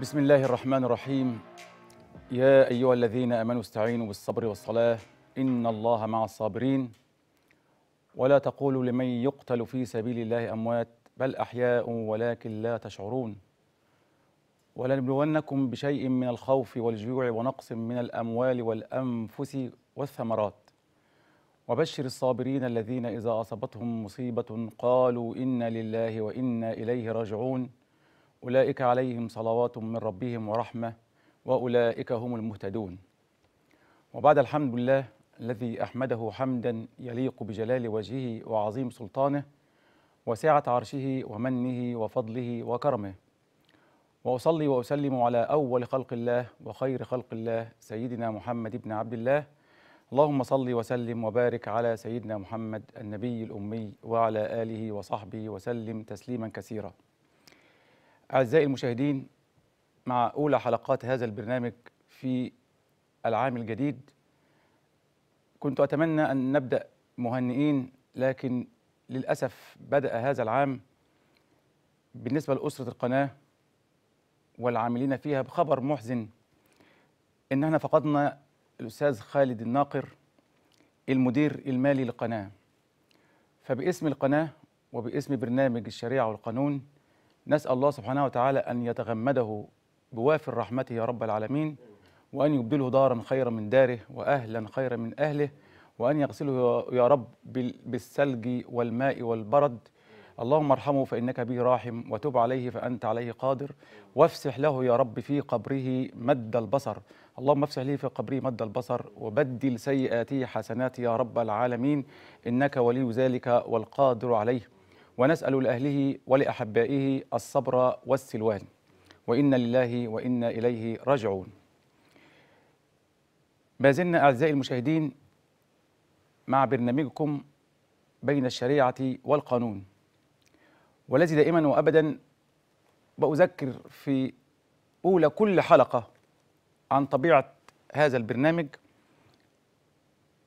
بسم الله الرحمن الرحيم يا أيها الذين آمنوا استعينوا بالصبر والصلاة إن الله مع الصابرين ولا تقولوا لمن يقتل في سبيل الله أموات بل أحياء ولكن لا تشعرون ولنبلونكم بشيء من الخوف والجوع ونقص من الأموال والأنفس والثمرات وبشر الصابرين الذين إذا أصابتهم مصيبة قالوا إنا لله وإنا إليه راجعون أولئك عليهم صلوات من ربهم ورحمة وأولئك هم المهتدون وبعد الحمد لله الذي أحمده حمدا يليق بجلال وجهه وعظيم سلطانه وسعة عرشه ومنه وفضله وكرمه وأصلي وأسلم على أول خلق الله وخير خلق الله سيدنا محمد بن عبد الله اللهم صل وسلم وبارك على سيدنا محمد النبي الأمي وعلى آله وصحبه وسلم تسليما كثيرا أعزائي المشاهدين مع أولى حلقات هذا البرنامج في العام الجديد كنت أتمنى أن نبدأ مهنئين لكن للأسف بدأ هذا العام بالنسبة لأسرة القناة والعاملين فيها بخبر محزن إننا فقدنا الأستاذ خالد الناقر المدير المالي للقناة فباسم القناة وباسم برنامج الشريعة والقانون نسأل الله سبحانه وتعالى أن يتغمده بوافر رحمته يا رب العالمين وأن يبدله دارا خيرا من داره وأهلا خيرا من أهله وأن يغسله يا رب بالثلج والماء والبرد اللهم ارحمه فإنك به راحم وتب عليه فأنت عليه قادر وافسح له يا رب في قبره مد البصر اللهم افسح لي في قبره مد البصر وبدل سيئاته حسنات يا رب العالمين إنك ولي ذلك والقادر عليه ونسأل لأهله ولأحبائه الصبر والسلوان وإنا لله وإنا إليه راجعون ما زلنا أعزائي المشاهدين مع برنامجكم بين الشريعة والقانون والذي دائما وأبدا بأذكر في أولى كل حلقة عن طبيعة هذا البرنامج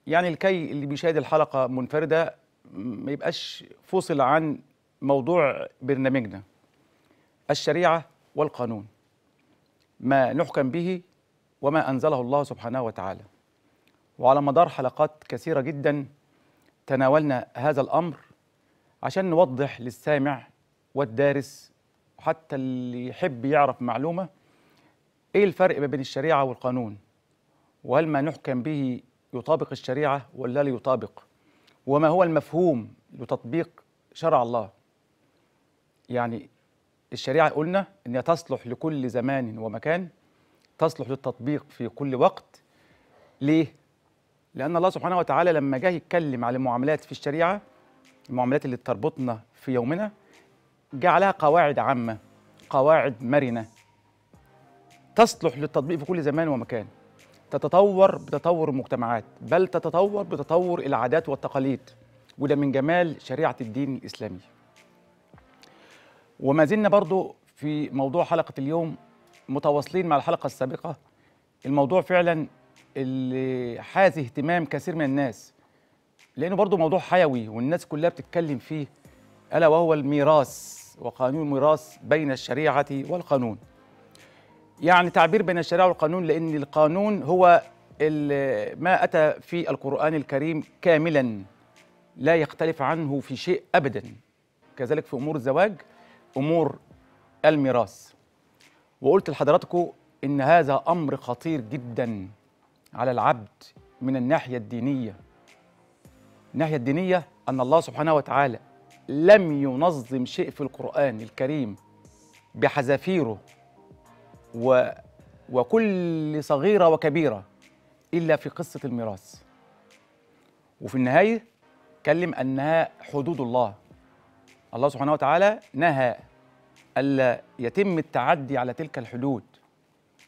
يعني الكي اللي بيشاهد الحلقة منفردة ما يبقاش فصل عن موضوع برنامجنا الشريعة والقانون ما نحكم به وما أنزله الله سبحانه وتعالى وعلى مدار حلقات كثيرة جدا تناولنا هذا الأمر عشان نوضح للسامع والدارس وحتى اللي يحب يعرف معلومة إيه الفرق ما بين الشريعة والقانون وهل ما نحكم به يطابق الشريعة ولا لا يطابق وما هو المفهوم لتطبيق شرع الله يعني الشريعة قلنا إنها تصلح لكل زمان ومكان تصلح للتطبيق في كل وقت ليه؟ لأن الله سبحانه وتعالى لما جه يتكلم على المعاملات في الشريعة المعاملات اللي تربطنا في يومنا جعلها قواعد عامة قواعد مرنة تصلح للتطبيق في كل زمان ومكان تتطور بتطور المجتمعات بل تتطور بتطور العادات والتقاليد وده من جمال شريعة الدين الإسلامي وما زلنا برضو في موضوع حلقة اليوم متواصلين مع الحلقة السابقة الموضوع فعلا اللي حاز اهتمام كثير من الناس لأنه برضو موضوع حيوي والناس كلها بتتكلم فيه ألا وهو الميراث وقانون الميراث بين الشريعة والقانون يعني تعبير بين الشريعة والقانون لأن القانون هو ما أتى في القرآن الكريم كاملا لا يختلف عنه في شيء أبدا كذلك في أمور الزواج أمور الميراث وقلت لحضراتكم إن هذا أمر خطير جدا على العبد من الناحية الدينية الناحية الدينية أن الله سبحانه وتعالى لم ينظم شيء في القرآن الكريم بحذافيره و وكل صغيرة وكبيرة إلا في قصة الميراث وفي النهاية كلم أنها حدود الله الله سبحانه وتعالى نهى ألا يتم التعدي على تلك الحدود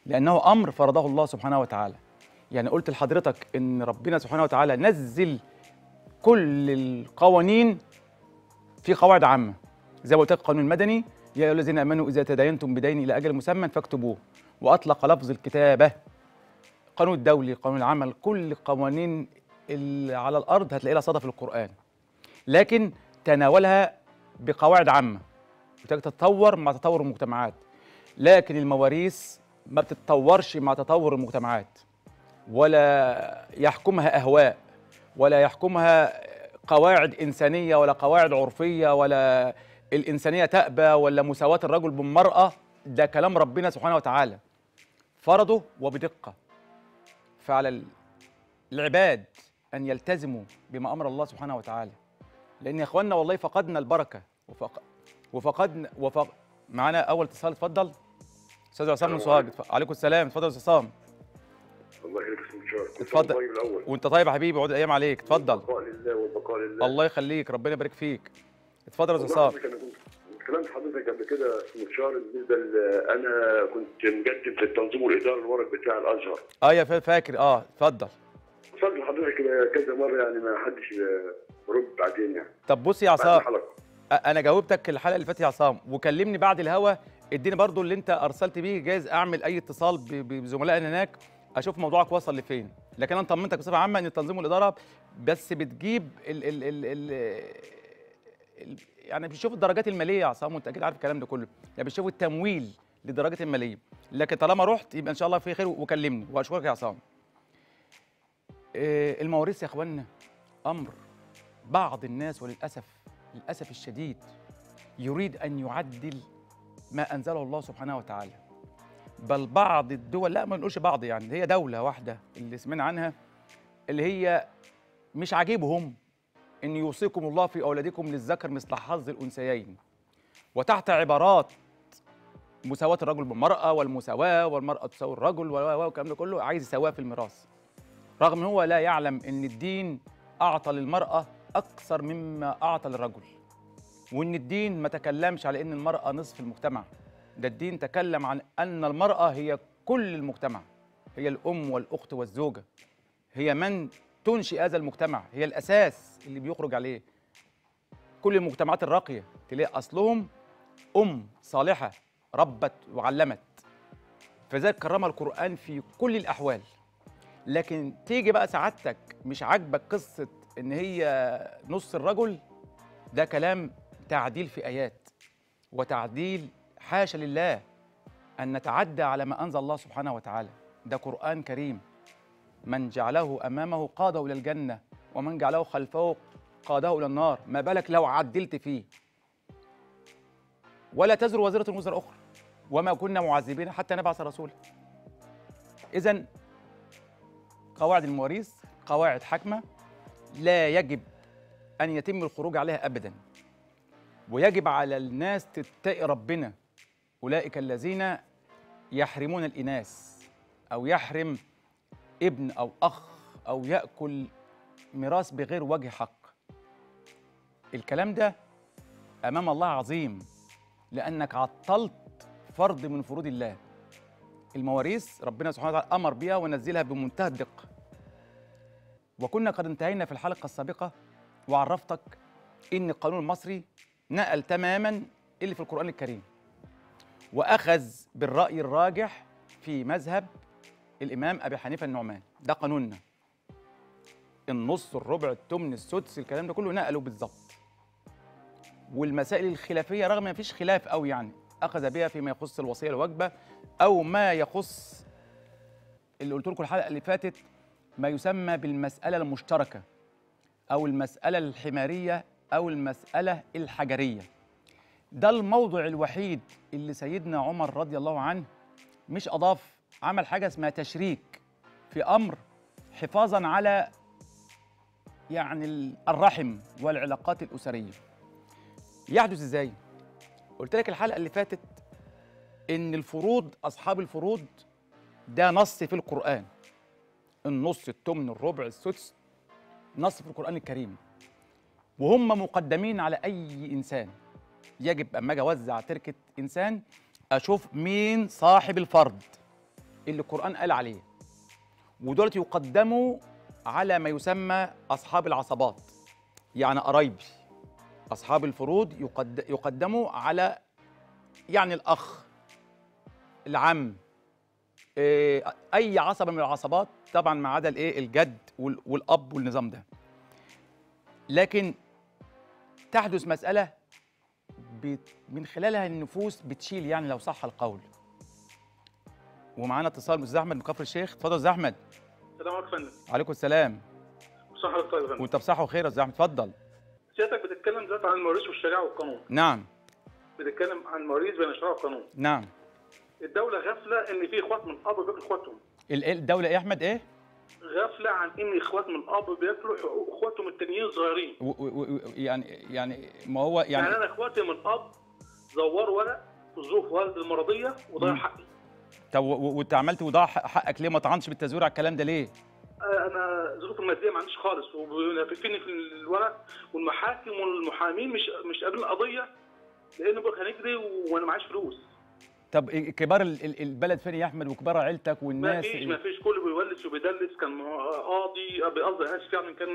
لأنه أمر فرضه الله سبحانه وتعالى يعني قلت لحضرتك إن ربنا سبحانه وتعالى نزل كل القوانين في قواعد عامة زي ما قلت لك القانون المدني يا أيها الذين آمنوا إذا تداينتم بدين إلى أجل مسمى فاكتبوه وأطلق لفظ الكتابة القانون الدولي قانون العمل كل القوانين اللي على الأرض هتلاقي لها صدى في القرآن لكن تناولها بقواعد عامة تتطور مع تطور المجتمعات لكن المواريث ما بتتطورش مع تطور المجتمعات ولا يحكمها أهواء ولا يحكمها قواعد إنسانية ولا قواعد عرفية ولا الإنسانية تأبى ولا مساواة الرجل بالمرأة ده كلام ربنا سبحانه وتعالى فرضه وبدقة فعلى العباد أن يلتزموا بما أمر الله سبحانه وتعالى لأن يا إخواننا والله فقدنا البركة وفق... وفقدنا وفق... معانا أول اتصال اتفضل أستاذ عصام من سوهاج عليكم السلام اتفضل يا عصام الله يخليك الاول وانت طيب يا حبيبي عود الايام عليك اتفضل لله والبقاء لله الله يخليك ربنا يبارك فيك اتفضل يا استاذ كلمت حضرتك قبل كده من شهر بالنسبه انا كنت مقدم في التنظيم والاداره الورق بتاع الازهر اه يا فاكر اه اتفضل اتفضل حضرتك آه، كذا مره يعني ما حدش آه، رد بعدين يعني طب بص يا عصام انا جاوبتك الحلقه اللي فاتت يا عصام وكلمني بعد الهوا اديني برضو اللي انت ارسلت بيه جايز اعمل اي اتصال بزملائنا هناك اشوف موضوعك وصل لفين لكن انا طمنتك بصفه عامه ان التنظيم والاداره بس بتجيب ال ال ال ال يعني بيشوفوا الدرجات الماليه يا عصام وانت اكيد عارف الكلام ده كله يعني بيشوفوا التمويل للدرجات الماليه لكن طالما رحت يبقى ان شاء الله في خير وكلمني واشكرك يا عصام آه، المواريث يا اخوانا امر بعض الناس وللاسف للاسف الشديد يريد ان يعدل ما انزله الله سبحانه وتعالى بل بعض الدول لا ما نقولش بعض يعني هي دوله واحده اللي سمعنا عنها اللي هي مش عاجبهم إن يوصيكم الله في أولادكم للذكر مثل حظ الأنثيين وتحت عبارات مساواة الرجل بالمرأة والمساواة والمرأة تساوي الرجل والكلام ده كله عايز يساواه في الميراث رغم هو لا يعلم إن الدين أعطى للمرأة أكثر مما أعطى للرجل وإن الدين ما تكلمش على إن المرأة نصف المجتمع ده الدين تكلم عن أن المرأة هي كل المجتمع هي الأم والأخت والزوجة هي من تنشئ هذا المجتمع هي الاساس اللي بيخرج عليه كل المجتمعات الراقيه تلاقي اصلهم ام صالحه ربت وعلمت فذلك كرمها القران في كل الاحوال لكن تيجي بقى سعادتك مش عاجبك قصه ان هي نص الرجل ده كلام تعديل في ايات وتعديل حاشا لله ان نتعدى على ما انزل الله سبحانه وتعالى ده قران كريم من جعله أمامه قاده إلى الجنة ومن جعله خلفه قاده إلى النار ما بالك لو عدلت فيه ولا تزر وزيرة وزر أخرى وما كنا معذبين حتى نبعث رسولا إذا قواعد المواريث قواعد حكمة لا يجب أن يتم الخروج عليها أبدا ويجب على الناس تتقي ربنا أولئك الذين يحرمون الإناث أو يحرم ابن أو أخ أو يأكل ميراث بغير وجه حق الكلام ده أمام الله عظيم لأنك عطلت فرض من فروض الله المواريث ربنا سبحانه وتعالى أمر بها ونزلها بمنتهى الدقة وكنا قد انتهينا في الحلقة السابقة وعرفتك إن القانون المصري نقل تماما اللي في القرآن الكريم وأخذ بالرأي الراجح في مذهب الامام ابي حنيفه النعمان ده قانوننا النص الربع التمن السدس الكلام ده كله نقله بالظبط والمسائل الخلافيه رغم ما فيش خلاف قوي يعني اخذ بها فيما يخص الوصيه الواجبه او ما يخص اللي قلت لكم الحلقه اللي فاتت ما يسمى بالمساله المشتركه او المساله الحماريه او المساله الحجريه ده الموضع الوحيد اللي سيدنا عمر رضي الله عنه مش اضاف عمل حاجه اسمها تشريك في امر حفاظا على يعني الرحم والعلاقات الاسريه يحدث ازاي قلت لك الحلقه اللي فاتت ان الفروض اصحاب الفروض ده نص في القران النص الثمن الربع السدس نص في القران الكريم وهم مقدمين على اي انسان يجب اما اجي اوزع تركه انسان اشوف مين صاحب الفرض اللي القرآن قال عليه ودولت يقدموا على ما يسمى أصحاب العصبات يعني قرايبي أصحاب الفروض يقد... يقدموا على يعني الأخ العم آه، أي عصبة من العصبات طبعا ما عدا الإيه الجد والأب والنظام ده لكن تحدث مسألة من خلالها النفوس بتشيل يعني لو صح القول ومعانا اتصال مستر احمد من كفر الشيخ اتفضل يا احمد السلام عليكم يا فندم عليكم السلام صح حضرتك طيب يا فندم وانت بصحه وخير يا استاذ احمد اتفضل سيادتك بتتكلم دلوقتي عن المواريث والشريعه والقانون نعم بتتكلم عن المواريث بين الشريعه والقانون نعم الدوله غافله ان في اخوات من اب بياكلوا اخواتهم الدوله ايه يا احمد ايه غافله عن ان اخوات من اب بياكلوا حقوق اخواتهم التانيين صغيرين و و و يعني يعني ما هو يعني يعني انا اخواتي من اب زوروا ورق في ظروف والدي المرضيه وضيع حقي طب وانت عملت وضاع حقك ليه ما طعنش بالتزوير على الكلام ده ليه؟ آه، انا ظروف الماديه ما عنديش خالص وبينافسني في الورق والمحاكم والمحامين مش مش قابلين القضيه لان بقى هنجري وانا معيش فلوس طب إيه، كبار البلد فين يا احمد وكبار عيلتك والناس ما فيش إيه؟ ما فيش كله بيولس وبيدلس كان قاضي قصدي يعني كان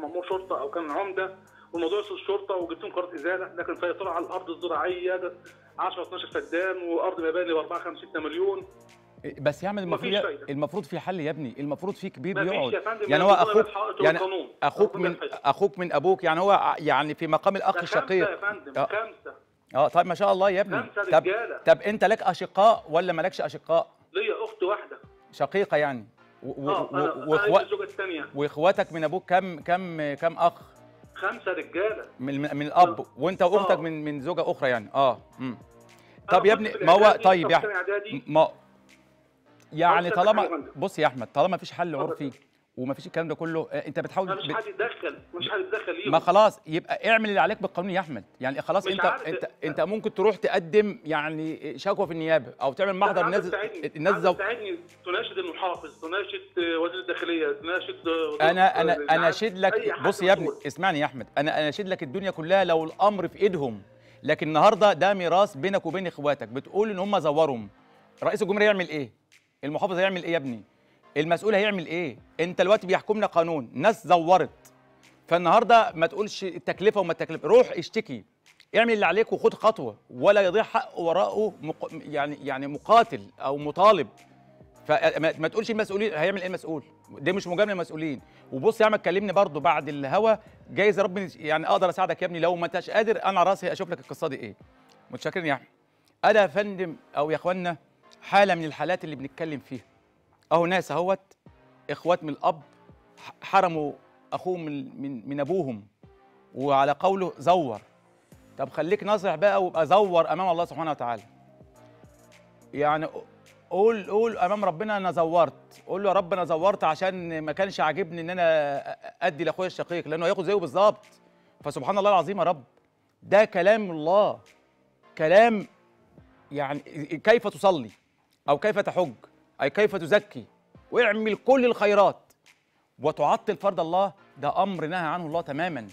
مامور شرطه او كان عمده وموضوع الشرطه وجبت لهم قرارات ازاله لكن سيطره على الارض الزراعيه 10 12 فدان وارض مباني ب 4 5 6 مليون بس يا المفروض المفروض في حل يا ابني المفروض في كبير يقعد يعني هو اخوك يعني اخوك من اخوك من ابوك يعني هو يعني في مقام الاخ الشقيق خمسه يا فندم آه. خمسه اه طيب ما شاء الله يا ابني خمسه طب رجاله طب انت لك اشقاء ولا مالكش اشقاء؟ ليا اخت واحده شقيقه يعني آه، واخواتك من ابوك كم كم كم اخ؟ خمسه رجاله من من الاب أوه. وانت واختك آه. من من زوجه اخرى يعني اه امم طب يا ابني ما هو طيب يعني ما يعني طالما بص يا احمد طالما مفيش حل عرفي وما فيش الكلام ده كله آه، انت بتحاول مش حد يتدخل مش حد يتدخل ليهم ما خلاص يبقى اعمل اللي عليك بالقانون يا احمد يعني خلاص انت عارف. انت انت ممكن تروح تقدم يعني شكوى في النيابه او تعمل محضر الناس الناس تساعدني تناشد المحافظ تناشد وزير الداخليه تناشد انا انا اناشد يعني لك بص يا ابني اسمعني يا احمد انا اناشد لك الدنيا كلها لو الامر في ايدهم لكن النهارده ده ميراث بينك وبين اخواتك بتقول ان هم زورهم رئيس الجمهوريه يعمل ايه المحافظ هيعمل ايه يا ابني المسؤول هيعمل ايه انت دلوقتي بيحكمنا قانون ناس زورت فالنهارده ما تقولش التكلفه وما التكلفه روح اشتكي اعمل اللي عليك وخد خطوه ولا يضيع حق وراءه مق... يعني يعني مقاتل او مطالب فما تقولش المسؤولين هيعمل ايه المسؤول دي مش مجامله المسؤولين، وبص يا عم كلمني برضه بعد الهوا جايز يا رب يعني اقدر اساعدك يا ابني لو ما انتش قادر انا راسي اشوف لك القصه دي ايه متشكرين يا احمد انا يا فندم او يا اخوانا حاله من الحالات اللي بنتكلم فيها اهو ناس اهوت اخوات من الاب حرموا اخوهم من من, من ابوهم وعلى قوله زور طب خليك ناصح بقى وابقى زور امام الله سبحانه وتعالى يعني قول قول امام ربنا انا زورت قول له يا رب انا زورت عشان ما كانش عاجبني ان انا ادي لاخويا الشقيق لانه هياخد زيه بالظبط فسبحان الله العظيم يا رب ده كلام الله كلام يعني كيف تصلي او كيف تحج أي كيف تزكي واعمل كل الخيرات وتعطل فرض الله ده أمر نهى عنه الله تماما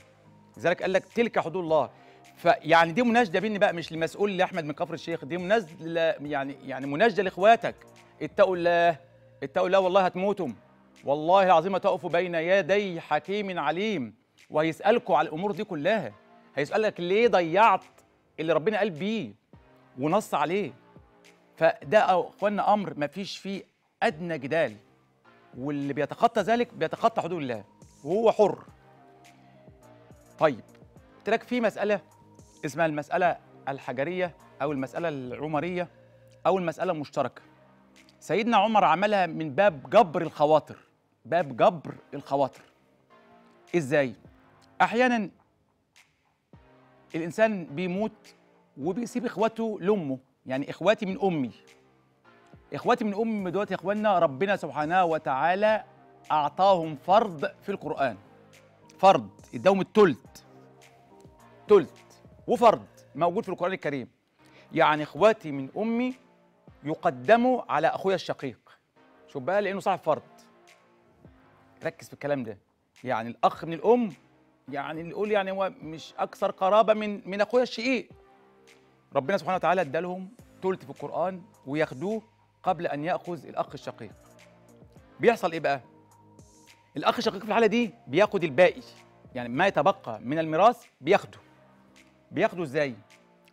لذلك قال لك تلك حدود الله فيعني دي مناشده بيني بقى مش لمسؤول لاحمد من كفر الشيخ دي منازله يعني يعني مناشده لاخواتك اتقوا الله اتقوا الله والله هتموتوا والله العظيم تقفوا بين يدي حكيم عليم وهيسالكوا على الامور دي كلها هيسالك ليه ضيعت اللي ربنا قال بيه ونص عليه فده اخوانا امر ما فيش فيه ادنى جدال واللي بيتخطى ذلك بيتخطى حدود الله وهو حر طيب قلت لك في مساله اسمها المساله الحجريه او المساله العمريه او المساله المشتركه سيدنا عمر عملها من باب جبر الخواطر باب جبر الخواطر ازاي احيانا الانسان بيموت وبيسيب اخواته لامه يعني اخواتي من امي اخواتي من امي دلوقتي يا اخواننا ربنا سبحانه وتعالى اعطاهم فرض في القران فرض اداهم الثلث ثلث وفرض موجود في القران الكريم يعني اخواتي من امي يقدموا على اخويا الشقيق شوف بقى لانه صاحب فرض ركز في الكلام ده يعني الاخ من الام يعني نقول يعني هو مش اكثر قرابه من من اخويا الشقيق ربنا سبحانه وتعالى ادالهم ثلث في القرآن وياخدوه قبل أن يأخذ الأخ الشقيق بيحصل إيه بقى؟ الأخ الشقيق في الحالة دي بياخد الباقي يعني ما يتبقى من الميراث بياخده بياخده إزاي؟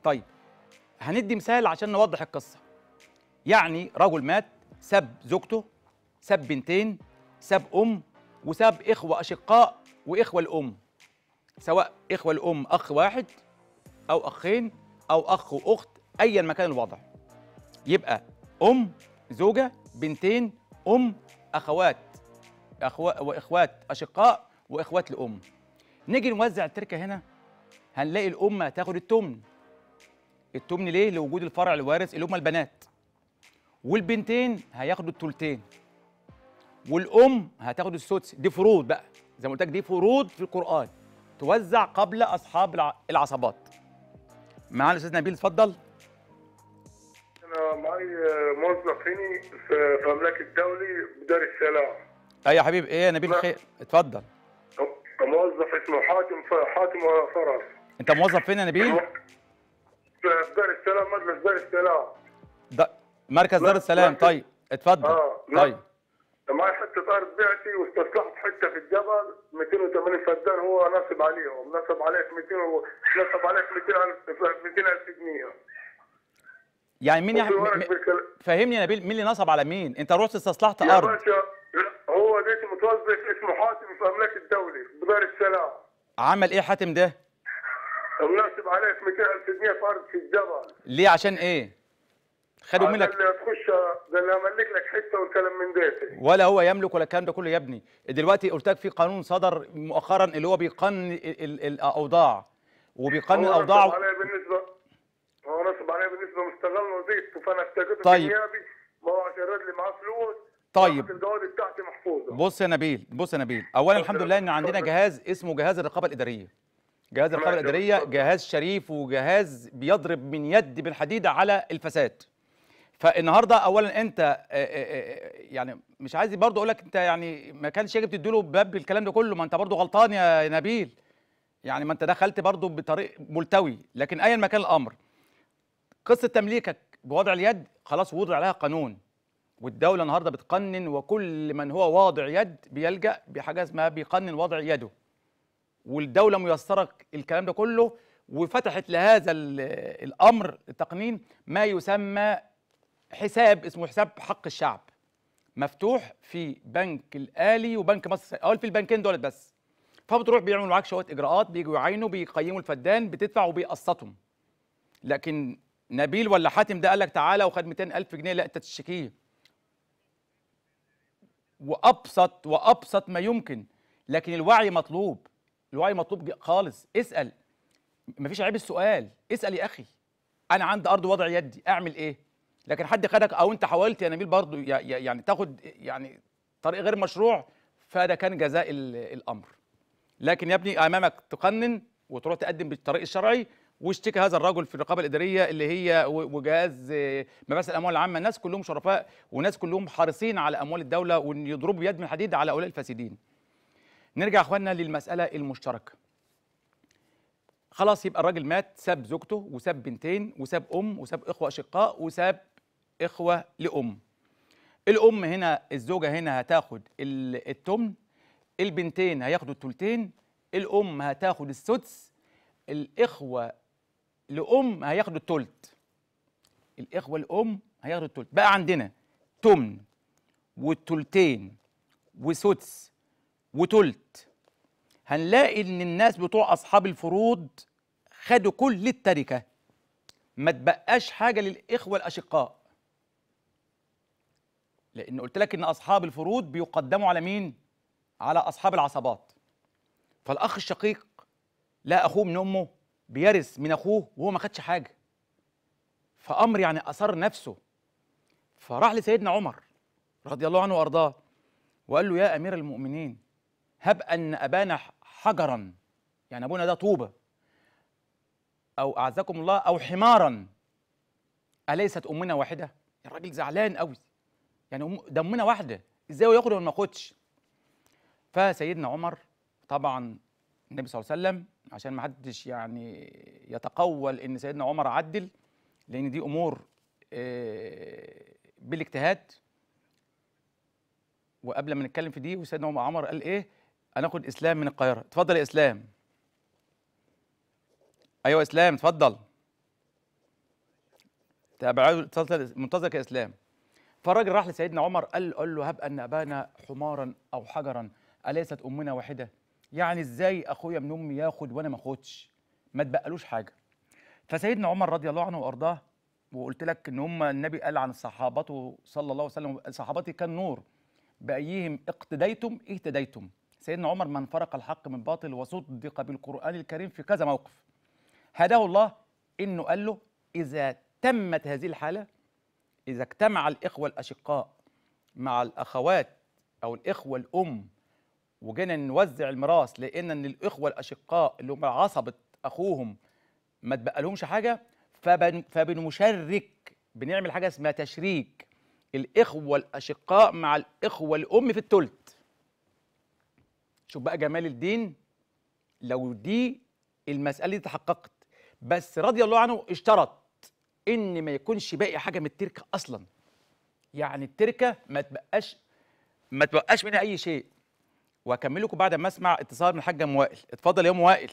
طيب هندي مثال عشان نوضح القصة يعني رجل مات ساب زوجته ساب بنتين ساب أم وساب إخوة أشقاء وإخوة الأم سواء إخوة الأم أخ واحد أو أخين او اخ واخت ايا ما كان الوضع يبقى ام زوجه بنتين ام اخوات اخوات واخوات اشقاء واخوات لام نيجي نوزع التركه هنا هنلاقي الام هتاخد التمن التمن ليه لوجود الفرع الوارث اللي هم البنات والبنتين هياخدوا الثلثين والام هتاخد السدس دي فروض بقى زي ما قلت لك دي فروض في القران توزع قبل اصحاب العصبات معانا الاستاذ نبيل اتفضل انا معي موظف هنا في املاك الدولي بدار السلام ايوه يا حبيبي ايه يا نبيل خير اتفضل موظف اسمه حاتم حاتم فرس انت موظف فين يا نبيل؟ في دار السلام مركز دار السلام ده مركز دار السلام طيب اتفضل آه. طيب معي حته ارض بعتي واستصلحت حته في الجبل 280 فدان هو نصب عليهم نصب عليك 200 و... نصب عليك 200000 200000 جنيه يعني مين يح... م... بالكل... فهمني يا نبيل مين اللي نصب على مين؟ انت رحت استصلحت ارض باشا هو ديت متوظف اسمه حاتم في املاك الدوله بدار السلام عمل ايه حاتم ده؟ مناسب عليك 200000 جنيه في ارض في الجبل ليه عشان ايه؟ خدوا آه، منك اللي تخش ده اللي املك لك حته والكلام من ده ولا هو يملك ولا الكلام ده كله يا ابني دلوقتي قلت لك في قانون صدر مؤخرا اللي هو بيقن الاوضاع وبيقن الاوضاع هو عليا بالنسبه هو نصب عليا بالنسبه مستغل وظيفته فانا افتكرته طيب في ما هو عشان الراجل معاه فلوس طيب بتاعتي محفوظه بص يا نبيل بص يا نبيل اولا الحمد لله ان عندنا جهاز اسمه جهاز الرقابه الاداريه جهاز الرقابه الاداريه جهاز شريف وجهاز بيضرب من يد بالحديد على الفساد فالنهارده اولا انت آه، آه، آه، يعني مش عايز برضه اقول لك انت يعني ما كانش يجب تديله باب الكلام ده كله ما انت برضه غلطان يا نبيل يعني ما انت دخلت برضه بطريق ملتوي لكن ايا ما كان الامر قصه تمليكك بوضع اليد خلاص وضع عليها قانون والدوله النهارده بتقنن وكل من هو واضع يد بيلجا بحاجه اسمها بيقنن وضع يده والدوله ميسره الكلام ده كله وفتحت لهذا الامر التقنين ما يسمى حساب اسمه حساب حق الشعب مفتوح في بنك الآلي وبنك مصر أو في البنكين دولت بس فبتروح بيعملوا معاك شوية إجراءات بيجوا يعينوا بيقيموا الفدان بتدفع وبيقسطهم لكن نبيل ولا حاتم ده قال لك تعالى وخد 200000 جنيه لا أنت تشتكيه وأبسط وأبسط ما يمكن لكن الوعي مطلوب الوعي مطلوب خالص اسأل مفيش عيب السؤال اسأل يا أخي أنا عندي أرض وضع يدي أعمل إيه؟ لكن حد خدك او انت حاولت يا نبيل برضه يعني تاخد يعني طريق غير مشروع فده كان جزاء الامر لكن يا ابني امامك تقنن وتروح تقدم بالطريق الشرعي واشتكى هذا الرجل في الرقابه الاداريه اللي هي وجهاز آه، مباحث الاموال العامه الناس كلهم شرفاء وناس كلهم حريصين على اموال الدوله وان يضربوا بيد من حديد على هؤلاء الفاسدين نرجع اخواننا للمساله المشتركه خلاص يبقى الراجل مات ساب زوجته وساب بنتين وساب ام وساب اخوه اشقاء وساب إخوة لأم الأم هنا الزوجة هنا هتاخد التمن البنتين هياخدوا التلتين الأم هتاخد السدس الإخوة لأم هياخدوا التلت الإخوة لأم هياخدوا التلت بقى عندنا تمن والتلتين وسدس وتلت هنلاقي إن الناس بتوع أصحاب الفروض خدوا كل التركة ما تبقاش حاجة للإخوة الأشقاء لان قلت لك ان اصحاب الفروض بيقدموا على مين على اصحاب العصبات فالاخ الشقيق لا اخوه من امه بيرث من اخوه وهو ما خدش حاجه فامر يعني اثر نفسه فراح لسيدنا عمر رضي الله عنه وارضاه وقال له يا امير المؤمنين هب ان ابانا حجرا يعني ابونا ده طوبه او اعزكم الله او حمارا اليست امنا واحده الراجل زعلان قوي يعني دمنا واحده ازاي هو ياخد ولا ما ياخدش فسيدنا عمر طبعا النبي صلى الله عليه وسلم عشان ما حدش يعني يتقول ان سيدنا عمر عدل لان دي امور آه، بالاجتهاد وقبل ما نتكلم في دي وسيدنا عمر قال ايه اخد اسلام من القاهره اتفضل يا اسلام ايوه اسلام اتفضل تابعوا منتظرك يا اسلام فالراجل راح لسيدنا عمر قال قال له هب ان ابانا حمارا او حجرا اليست امنا واحده يعني ازاي اخويا من امي ياخد وانا ما اخدش ما تبقلوش حاجه فسيدنا عمر رضي الله عنه وارضاه وقلت لك ان هم النبي قال عن صحابته صلى الله عليه وسلم صحابتي كان نور بايهم اقتديتم اهتديتم سيدنا عمر من فرق الحق من باطل وصدق بالقران الكريم في كذا موقف هداه الله انه قال له اذا تمت هذه الحاله إذا اجتمع الإخوة الأشقاء مع الأخوات أو الإخوة الأم وجينا نوزع الميراث لقينا إن الإخوة الأشقاء اللي هم عصبة أخوهم ما تبقالهمش حاجة فبن فبنشرك بنعمل حاجة اسمها تشريك الإخوة الأشقاء مع الإخوة الأم في التلت شوف بقى جمال الدين لو دي المسألة دي تحققت بس رضي الله عنه اشترط ان ما يكونش باقي حاجه من التركه اصلا يعني التركه ما تبقاش ما تبقاش منها اي شيء واكمل لكم بعد ما اسمع اتصال من الحاجه موائل اتفضل يا ام وائل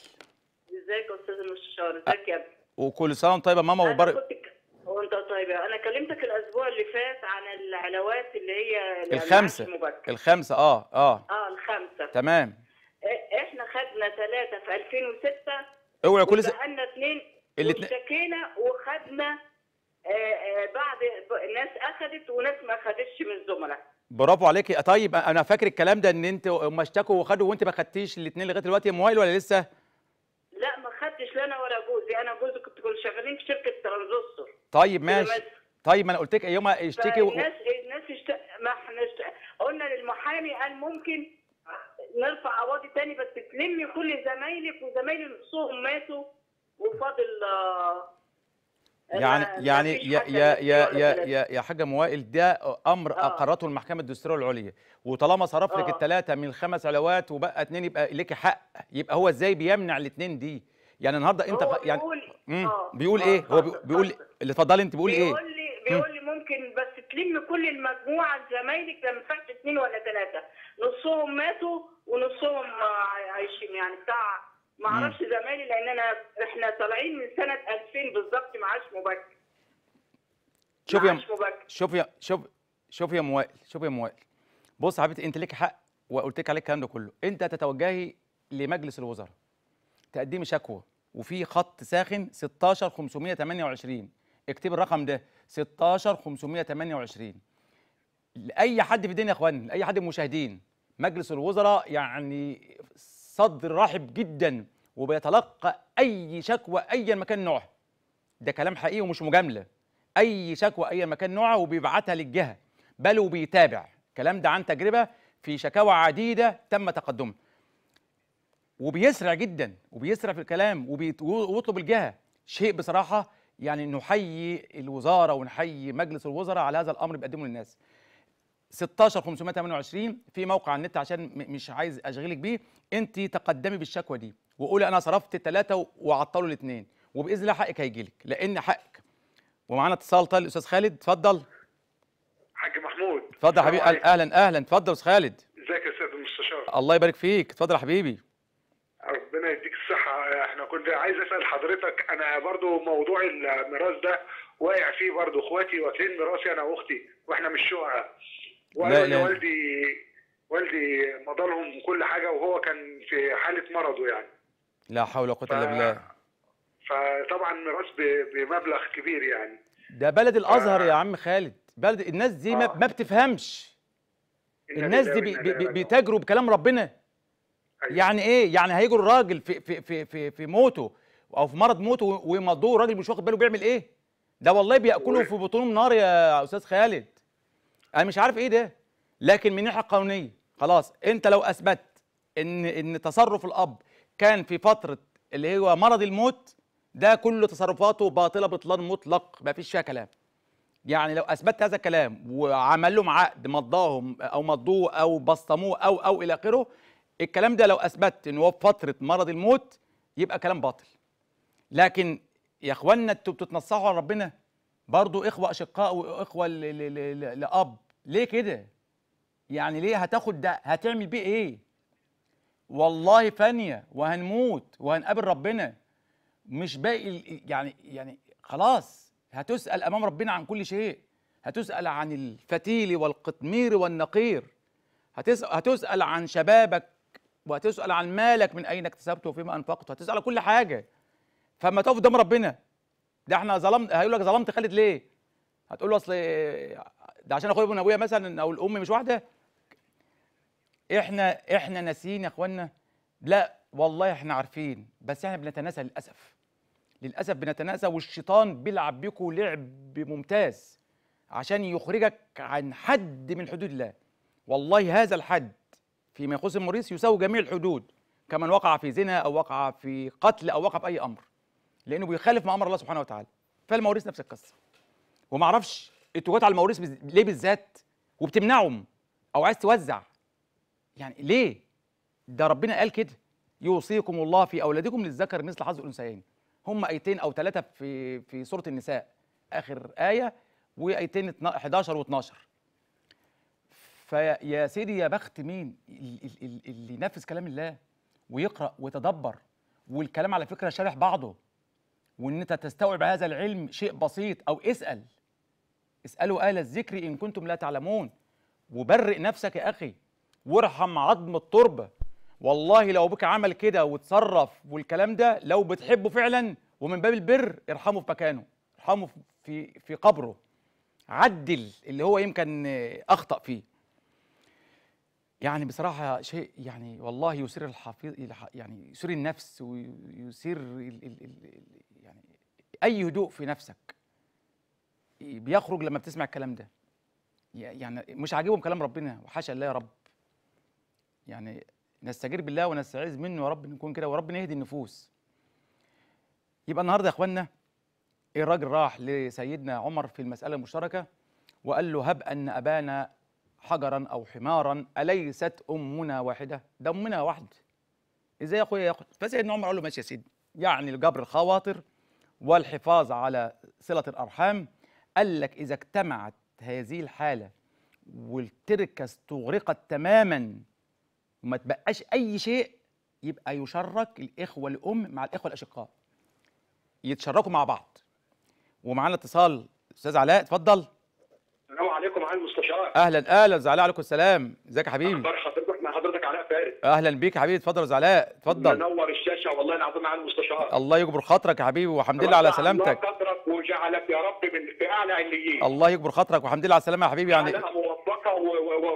ازيك يا استاذ المستشار ازيك يا ابني وكل سنه وانت طيبه ماما وبارك وانت طيب انا كلمتك الاسبوع اللي فات عن العلاوات اللي هي الخمسه الخمسه اه اه اه الخمسه تمام احنا خدنا ثلاثه في 2006 اوعى كل سنه اتنين واشتكينا وخدنا آه، آه، بعض ناس اخذت وناس ما اخذتش من الزملاء برافو عليكي طيب انا فاكر الكلام ده ان انت هم اشتكوا وخدوا وانت ما خدتيش الاثنين لغايه دلوقتي موبايل ولا لسه؟ لا ما خدتش لا انا ولا جوزي انا وجوزي كنت كنا شغالين في شركه ترانزستور طيب ماشي طيب ما انا قلت لك ايوما اشتكي الناس و... الناس اشت... ما احنا اشت... قلنا للمحامي قال ممكن نرفع قواضي تاني بس تلمي كل زمايلك وزمايلي نصهم ماتوا وفاضل آه، يعني يعني يا يا يا يا يا, يا حاجه موائل ده امر آه. اقرته المحكمه الدستوريه العليا وطالما صرف آه. لك الثلاثه من الخمس علاوات وبقى اثنين يبقى لك حق يبقى هو ازاي بيمنع الاثنين دي يعني النهارده انت بيقول يعني بيقول آه. بيقول آه، ايه هو بيقول اللي إيه؟ اتفضلي انت بيقول, بيقول ايه بيقول لي بيقول لي ممكن بس تلم كل المجموعه زمايلك لما فات اثنين ولا ثلاثه نصهم ماتوا ونصهم آه، عايشين يعني بتاع ما اعرفش زمايلي لان انا احنا طالعين من سنه 2000 بالظبط معاش مبكر شوف يا شوف يا شوف شوف يا موائل شوف يا موائل بص حبيبتي انت ليك حق وقلت لك عليك الكلام ده كله انت تتوجهي لمجلس الوزراء تقدمي شكوى وفي خط ساخن 16528 اكتب الرقم ده 16528 لاي حد في الدنيا يا اخوان لاي حد من المشاهدين مجلس الوزراء يعني صدر رحب جدا وبيتلقى اي شكوى ايا مكان نوعها ده كلام حقيقي ومش مجامله اي شكوى ايا مكان نوعها وبيبعتها للجهه بل وبيتابع الكلام ده عن تجربه في شكاوى عديده تم تقدمها وبيسرع جدا وبيسرع في الكلام وبيطلب الجهه شيء بصراحه يعني نحيي الوزاره ونحيي مجلس الوزراء على هذا الامر بيقدمه للناس 16528 في موقع على النت عشان مش عايز اشغلك بيه انت تقدمي بالشكوى دي وقولي انا صرفت ثلاثه وعطلوا الاثنين وباذن الله حقك هيجي لك لان حقك ومعانا اتصال طيب الاستاذ خالد اتفضل حاج محمود اتفضل يا حبيبي اهلا اهلا اتفضل يا استاذ خالد ازيك يا استاذ المستشار الله يبارك فيك اتفضل يا حبيبي ربنا يديك الصحه احنا كنت عايز اسال حضرتك انا برضو موضوع الميراث ده واقع فيه برضو اخواتي واكلين ميراثي انا واختي واحنا مش شقق والدي والدي مضى لهم كل حاجه وهو كان في حاله مرضه يعني لا حول ولا قوه الا بالله فطبعا راس بمبلغ كبير يعني ده بلد الازهر ف... يا عم خالد بلد الناس دي آه. ما بتفهمش الناس دي بيتاجروا بكلام ربنا أيوة. يعني ايه يعني هيجوا الراجل في في في في, في موته او في مرض موته ويمضوه الراجل مش واخد باله بيعمل ايه ده والله بياكلوا في بطونهم نار يا استاذ خالد انا مش عارف ايه ده لكن من ناحيه قانونيه خلاص انت لو اثبت ان ان تصرف الاب كان في فتره اللي هو مرض الموت ده كل تصرفاته باطله بطلان مطلق ما فيش فيها كلام يعني لو اثبت هذا الكلام وعمل لهم عقد مضاهم او مضوه او بصموه او او الى اخره الكلام ده لو اثبت ان هو في فتره مرض الموت يبقى كلام باطل لكن يا اخوانا انتوا بتتنصحوا على ربنا برضو اخوه اشقاء واخوه لاب ليه كده يعني ليه هتاخد ده هتعمل بيه ايه والله فانيه وهنموت وهنقابل ربنا مش باقي يعني يعني خلاص هتسال امام ربنا عن كل شيء هتسال عن الفتيل والقطمير والنقير هتسال عن شبابك وهتسال عن مالك من اين اكتسبته وفيما انفقته هتسال عن كل حاجه فما تقف قدام ربنا ده احنا ظلمت هيقول لك ظلمت خالد ليه هتقول له اصل ده عشان اخويا ابن ابويا مثلا او الام مش واحده احنا احنا ناسيين يا اخوانا لا والله احنا عارفين بس احنا بنتناسى للاسف للاسف بنتناسى والشيطان بيلعب بيكو لعب ممتاز عشان يخرجك عن حد من حدود الله والله هذا الحد فيما يخص الموريس يساوي جميع الحدود كمن وقع في زنا او وقع في قتل او وقع في اي امر لانه بيخالف ما امر الله سبحانه وتعالى فالموريس نفس القصه وما اعرفش انتوا على الموريس ليه بالذات وبتمنعهم او عايز توزع يعني ليه ده ربنا قال كده يوصيكم الله في اولادكم للذكر مثل حظ الانثيين هم ايتين او ثلاثه في في سوره النساء اخر ايه وايتين 11 و12 فيا سيدي يا بخت مين اللي ينفذ كلام الله ويقرا ويتدبر والكلام على فكره شارح بعضه وان انت تستوعب هذا العلم شيء بسيط او اسال اسالوا اهل الذكر ان كنتم لا تعلمون وبرئ نفسك يا اخي وارحم عظم التربه والله لو ابوك عمل كده وتصرف والكلام ده لو بتحبه فعلا ومن باب البر ارحمه في مكانه ارحمه في في قبره عدل اللي هو يمكن اخطا فيه يعني بصراحة شيء يعني والله يثير الحفيظ يعني يثير النفس ويثير يعني أي هدوء في نفسك بيخرج لما بتسمع الكلام ده يعني مش عاجبهم كلام ربنا وحاشا الله يا رب يعني نستجير بالله ونستعيذ منه يا رب نكون كده وربنا يهدي النفوس يبقى النهارده يا اخوانا الراجل راح لسيدنا عمر في المساله المشتركه وقال له هب ان ابانا حجرا او حمارا اليست امنا واحده ده امنا واحده ازاي يا اخويا ياخد فسيدنا عمر قال له ماشي يا سيدي يعني الجبر الخواطر والحفاظ على صله الارحام قال لك اذا اجتمعت هذه الحاله والتركه استغرقت تماما وما تبقاش اي شيء يبقى يشرك الاخوه الام مع الاخوه الاشقاء يتشركوا مع بعض ومعانا اتصال استاذ علاء اتفضل السلام عليكم معالي المستشار اهلا اهلا زعلاء عليكم السلام ازيك يا حبيبي اخبار حضرتك مع حضرتك علاء فارس اهلا بيك يا حبيبي اتفضل يا علاء اتفضل منور الشاشه والله العظيم على المستشار الله يكبر خاطرك يا حبيبي والحمد لله على سلامتك الله خاطرك وجعلك يا رب من في اعلى عليين الله يكبر خاطرك والحمد لله على السلامه يا حبيبي يعني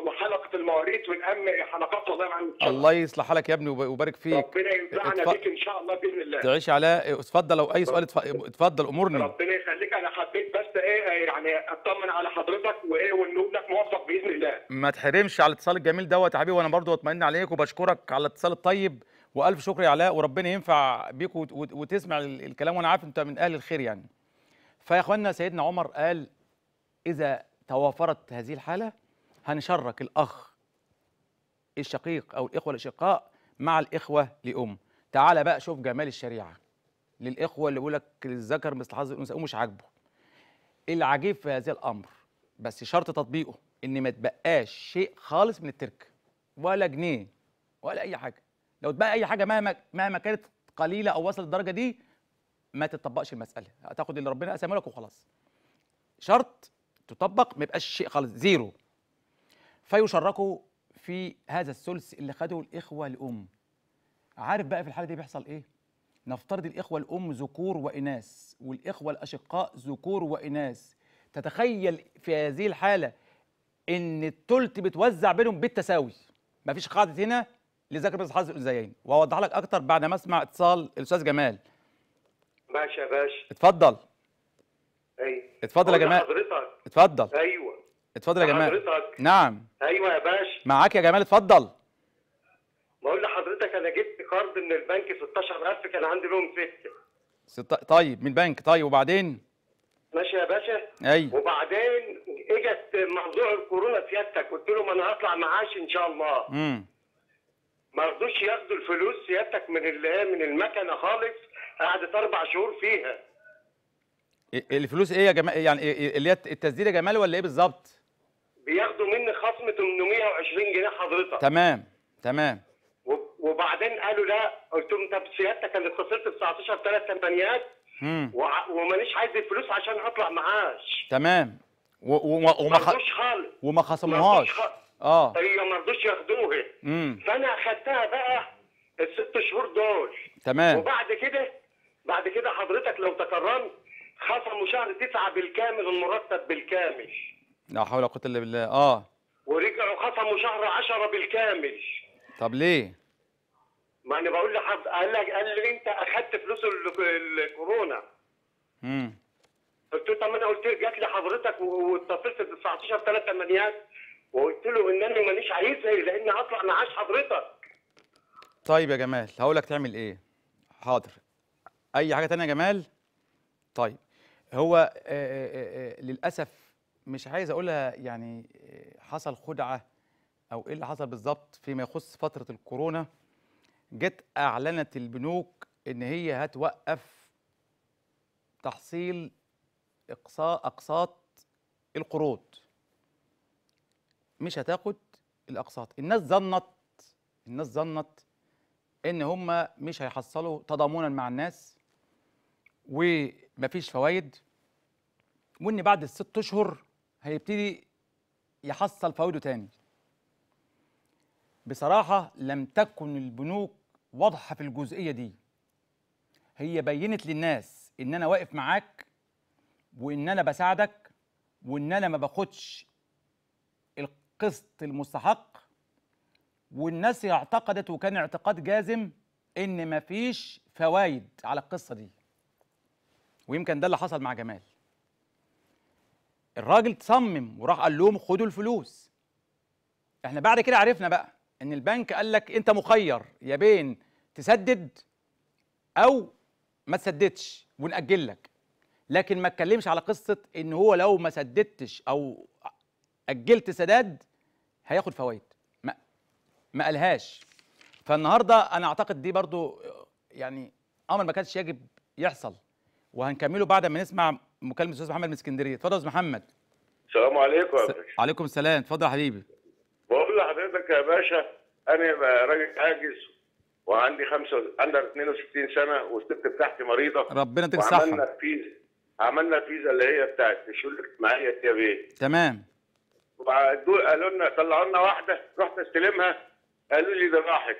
وحلقه المواريث من اهم حلقات والله شاء الله يصلح حالك يا ابني ويبارك فيك ربنا ينفعنا اتف... بيك ان شاء الله باذن الله تعيش علاء اتفضل لو اي سؤال اتفضل امرني ربنا يخليك انا حبيت بس إيه،, ايه يعني اطمن على حضرتك وايه ونقول لك موفق باذن الله ما تحرمش على الاتصال الجميل دوت يا حبيبي وانا برضو اطمن عليك وبشكرك على الاتصال الطيب والف شكر يا علاء وربنا ينفع بيك وتسمع الكلام وانا عارف انت من اهل الخير يعني فيا اخوانا سيدنا عمر قال اذا توافرت هذه الحاله هنشرك الأخ الشقيق أو الإخوة الأشقاء مع الإخوة لأم تعال بقى شوف جمال الشريعة للإخوة اللي بيقول لك الذكر مثل حظ الأنثى ومش عاجبه العجيب في هذا الأمر بس شرط تطبيقه إن ما تبقاش شيء خالص من الترك ولا جنيه ولا أي حاجة لو اتبقى أي حاجة مهما مهما كانت قليلة أو وصلت للدرجة دي ما تطبقش المسألة هتاخد اللي ربنا قسمه لك وخلاص شرط تطبق ما يبقاش شيء خالص زيرو فيشركوا في هذا الثلث اللي خده الاخوه الام عارف بقى في الحاله دي بيحصل ايه نفترض الاخوه الام ذكور واناث والاخوه الاشقاء ذكور واناث تتخيل في هذه الحاله ان الثلث بيتوزع بينهم بالتساوي مفيش قاعده هنا لذكر بس حظ الانثيين واوضح لك اكتر بعد ما اسمع اتصال الاستاذ جمال ماشي يا باشا اتفضل ايوه اتفضل يا جمال حضرتك اتفضل ايوه اتفضل يا جمال حضرتك نعم ايوه يا باشا معاك يا جمال اتفضل بقول لحضرتك انا جبت كارد من البنك 16000 كان عندي لهم سته ست... طيب من البنك طيب وبعدين ماشي يا باشا ايوه وبعدين اجت موضوع الكورونا سيادتك قلت لهم انا هطلع معاش ان شاء الله امم ما رضوش ياخدوا الفلوس سيادتك من اللي هي من المكنه خالص قعدت اربع شهور فيها الفلوس ايه يا جمال يعني اللي هي التسديد يا جمال ولا ايه بالظبط؟ بياخدوا مني خصم 820 جنيه حضرتك تمام تمام وبعدين قالوا لا قلت لهم طب سيادتك انا اتصلت ب 19 ثلاث تمانيات ومانيش وماليش عايز الفلوس عشان اطلع معاش تمام وما خ... خالص وما خصموهاش اه هي طيب، ما رضوش ياخدوها فانا اخدتها بقى الست شهور دول تمام وبعد كده بعد كده حضرتك لو تكرمت خصموا شهر تسعة بالكامل المرتب بالكامل لا حول ولا قوه الا بالله اه ورجعوا ختموا شهر 10 بالكامل طب ليه؟ ما انا بقول لحضرتك قال لك قال لي انت اخذت فلوس الكورونا امم قلت له طب انا قلت جات لحضرتك واتصلت ب 19 3 مليار وقلت له ان انا ماليش عايزها لان هطلع معاش حضرتك طيب يا جمال هقول لك تعمل ايه حاضر اي حاجه ثانيه يا جمال طيب هو آآ آه، آآ آه، آه، للاسف مش عايز اقولها يعني آه، حصل خدعه او ايه اللي حصل بالظبط فيما يخص فتره الكورونا جت اعلنت البنوك ان هي هتوقف تحصيل اقصاء اقساط القروض مش هتاخد الاقساط الناس ظنت الناس ظنت ان هم مش هيحصلوا تضامنا مع الناس ومفيش فوائد وان بعد الست اشهر هيبتدي يحصل فوائده تاني بصراحة لم تكن البنوك واضحة في الجزئية دي هي بينت للناس إن أنا واقف معاك وإن أنا بساعدك وإن أنا ما باخدش القسط المستحق والناس اعتقدت وكان اعتقاد جازم إن مفيش فوائد على القصة دي ويمكن ده اللي حصل مع جمال الراجل تصمم وراح قال لهم خدوا الفلوس احنا بعد كده عرفنا بقى ان البنك قال لك انت مخير يا بين تسدد او ما تسددش ونأجل لك لكن ما اتكلمش على قصه ان هو لو ما سددتش او اجلت سداد هياخد فوائد ما ما قالهاش فالنهارده انا اعتقد دي برضو يعني امر ما كانش يجب يحصل وهنكمله بعد ما نسمع مكالمه الاستاذ محمد من اسكندريه اتفضل يا استاذ محمد السلام عليكم يا باشا عليكم السلام اتفضل يا حبيبي بقول لحضرتك يا باشا انا راجل عاجز وعندي خمسة عندي 62 سنه والست بتاعتي مريضه ربنا يديك الصحه عملنا الفيزا عملنا الفيزا اللي هي بتاعت الشؤون الاجتماعيه التابعيه تمام قالوا لنا طلعوا لنا واحده رحت استلمها قالوا لي ده راحت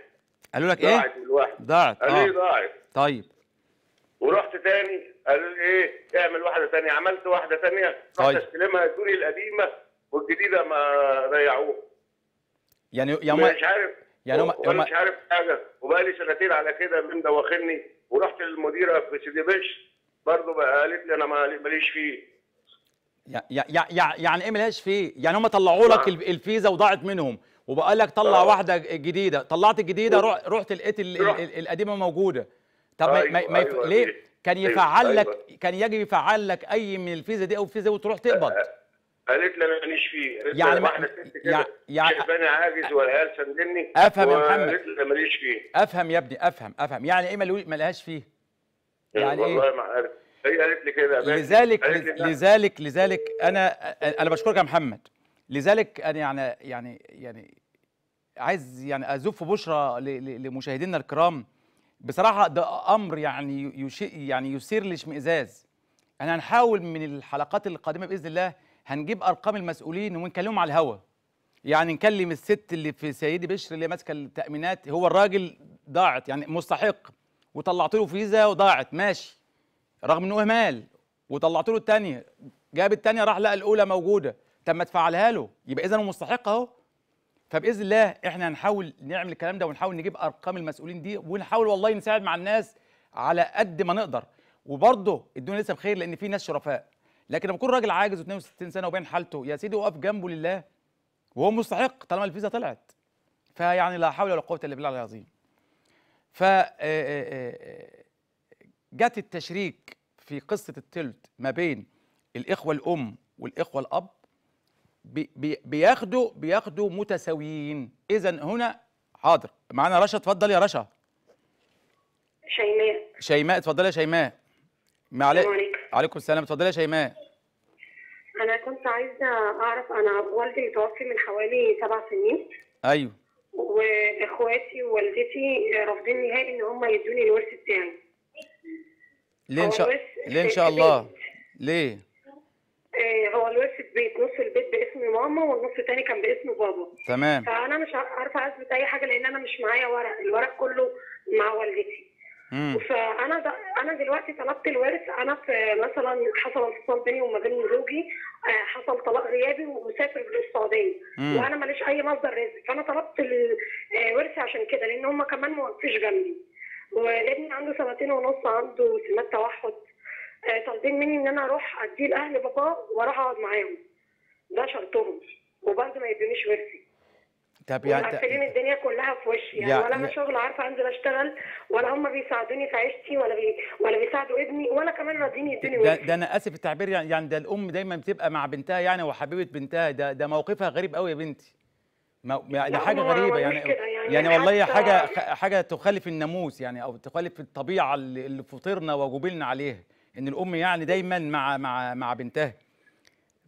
قالوا لك ايه؟ ضاعت الواحده ضاعت قالوا لي آه. ضاعت طيب ورحت تاني قالوا لي ايه اعمل واحده تانيه عملت واحده تانيه رحت طيب. استلمها سوري القديمه والجديده ما ضيعوها يعني يا ما مش عارف يعني هم وانا مش عارف حاجه وبقالي سنتين على كده دواخني ورحت للمديره في سيدي بشر برضه بقى قالت لي انا يعني إيه ماليش فيه يعني يعني ايه مالهاش فيه؟ يعني هم طلعوا لك نعم. الفيزا وضاعت منهم وبقول لك طلع نعم. واحده جديده، طلعت الجديده رحت لقيت القديمه موجوده. طب أيوة ما, ما أيوة ليه كان أيوه، يفعل أيوة لك أيوة. كان يجب يفعل لك اي من الفيزا دي او الفيزا دي وتروح تقبض أه، أه، قالت لي انا ماليش فيه يعني ما يعني يعني انا عاجز والعيال سندني افهم يا محمد قالت لي انا ماليش فيه افهم يا ابني افهم افهم يعني ايه ما لهاش فيه إيه، يعني والله ايه والله ما عارف هي قالت لي كده لذلك لذلك لذلك انا انا بشكرك يا محمد لذلك انا يعني يعني يعني عايز يعني ازف بشرى لمشاهدينا الكرام بصراحه ده امر يعني يش... يعني يثير الاشمئزاز احنا يعني هنحاول من الحلقات القادمه باذن الله هنجيب ارقام المسؤولين ونكلمهم على الهوا يعني نكلم الست اللي في سيدي بشر اللي ماسكه التامينات هو الراجل ضاعت يعني مستحق وطلعت له فيزا وضاعت ماشي رغم انه اهمال وطلعت له الثانيه جاب الثانيه راح لقى الاولى موجوده طب ما تفعلها له يبقى اذا هو مستحق اهو فباذن الله احنا هنحاول نعمل الكلام ده ونحاول نجيب ارقام المسؤولين دي ونحاول والله نساعد مع الناس على قد ما نقدر وبرضه الدنيا لسه بخير لان في ناس شرفاء لكن لما يكون راجل عاجز و62 سنه وبين حالته يا سيدي اقف جنبه لله وهو مستحق طالما الفيزا طلعت فيعني لا حول ولا قوه الا بالله العظيم ف آه، آه، آه، جت التشريك في قصه التلت ما بين الاخوه الام والاخوه الاب بي بياخدوا بياخدوا متساويين اذا هنا حاضر معانا رشا اتفضل يا رشا شيماء شيماء اتفضلي يا شيماء معلش عليكم السلام اتفضلي يا شيماء انا كنت عايزه اعرف انا والدي متوفي من حوالي سبع سنين ايوه واخواتي ووالدتي رافضين نهائي ان هم يدوني الورث بتاعي ليه ان شاء ليه ان شاء الله ليه إيه، هو الورث بيت نص البيت باسم ماما والنص الثاني كان باسم بابا تمام فانا مش عارفه اثبت اي حاجه لان انا مش معايا ورق الورق كله مع والدتي فانا انا دلوقتي طلبت الورث انا في مثلا حصل انفصال بيني وما بين زوجي آه، حصل طلاق غيابي ومسافر للسعوديه وانا ماليش اي مصدر رزق فانا طلبت الورث آه، عشان كده لان هم كمان ما وقفوش جنبي وابني عنده سنتين ونص عنده سمات توحد آه، طالبين مني ان انا اروح اديه لاهل باباه واروح اقعد معاهم ده شرطهم وبرضه ما يدونيش ورثي طب يعني الدنيا كلها في وشي يعني, يعني ولا انا شغل عارفه انزل اشتغل ولا هم بيساعدوني في عيشتي ولا بي ولا بيساعدوا ابني ولا كمان راضيين يدوني ده, ده انا اسف التعبير يعني يعني ده الام دايما بتبقى مع بنتها يعني وحبيبه بنتها ده ده موقفها غريب قوي يا بنتي يعني ما ده حاجه غريبه يعني يعني, يعني والله حاجه حاجه تخالف الناموس يعني او تخالف الطبيعه اللي فطرنا وجبلنا عليها ان الام يعني دايما مع مع مع بنتها